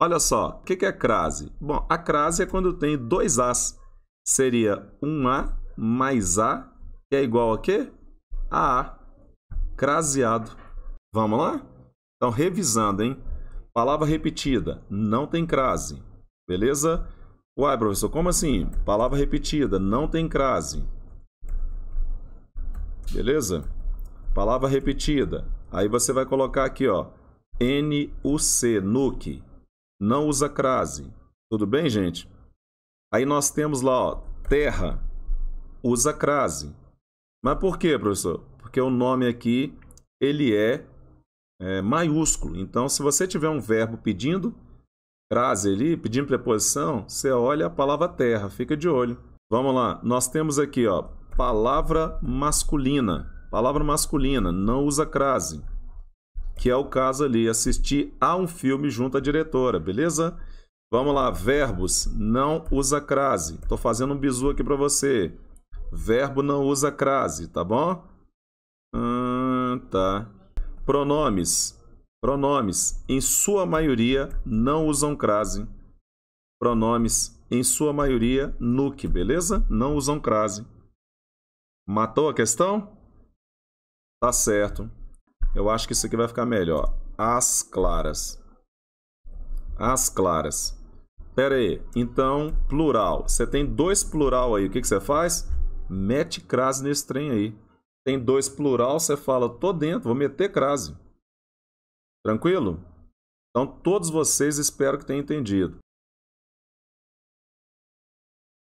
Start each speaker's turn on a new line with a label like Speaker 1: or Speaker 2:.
Speaker 1: Olha só, o que é crase? Bom, a crase é quando tem dois As. Seria um A mais A, que é igual a quê? A A. Craseado. Vamos lá? Então, revisando, hein? Palavra repetida, não tem crase. Beleza? Uai, professor, como assim? Palavra repetida, não tem crase. Beleza? Palavra repetida. Aí você vai colocar aqui, ó, n u c NUC, NUC não usa crase. Tudo bem, gente? Aí nós temos lá, ó, terra, usa crase. Mas por quê, professor? Porque o nome aqui, ele é, é maiúsculo. Então, se você tiver um verbo pedindo crase ali, pedindo preposição, você olha a palavra terra, fica de olho. Vamos lá, nós temos aqui, ó, palavra masculina. Palavra masculina, não usa crase que é o caso ali, assistir a um filme junto à diretora, beleza? Vamos lá, verbos, não usa crase. Tô fazendo um bizu aqui para você. Verbo não usa crase, tá bom? Hum, tá. Pronomes. Pronomes, em sua maioria, não usam crase. Pronomes, em sua maioria, nuke, beleza? Não usam crase. Matou a questão? Tá certo. Eu acho que isso aqui vai ficar melhor. As claras. As claras. Pera aí. Então, plural. Você tem dois plural aí. O que, que você faz? Mete crase nesse trem aí. Tem dois plural, você fala, tô dentro, vou meter crase. Tranquilo? Então, todos vocês espero que tenham entendido.